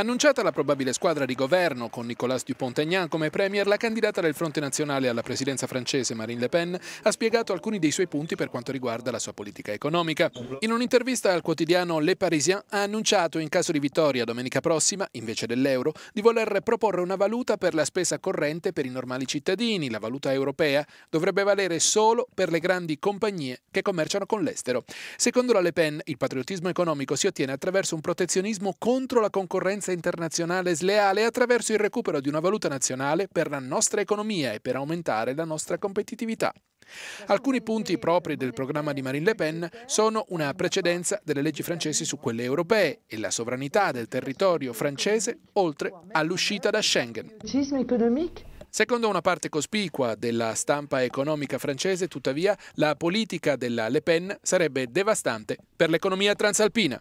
Annunciata la probabile squadra di governo con Nicolas Dupont-Aignan come premier, la candidata del Fronte Nazionale alla presidenza francese Marine Le Pen ha spiegato alcuni dei suoi punti per quanto riguarda la sua politica economica. In un'intervista al quotidiano Le Parisien ha annunciato in caso di vittoria domenica prossima, invece dell'euro, di voler proporre una valuta per la spesa corrente per i normali cittadini, la valuta europea, dovrebbe valere solo per le grandi compagnie che commerciano con l'estero. Secondo la Le Pen, il patriottismo economico si ottiene attraverso un protezionismo contro la concorrenza concorrenza internazionale sleale attraverso il recupero di una valuta nazionale per la nostra economia e per aumentare la nostra competitività. Alcuni punti propri del programma di Marine Le Pen sono una precedenza delle leggi francesi su quelle europee e la sovranità del territorio francese oltre all'uscita da Schengen. Secondo una parte cospicua della stampa economica francese, tuttavia, la politica della Le Pen sarebbe devastante per l'economia transalpina.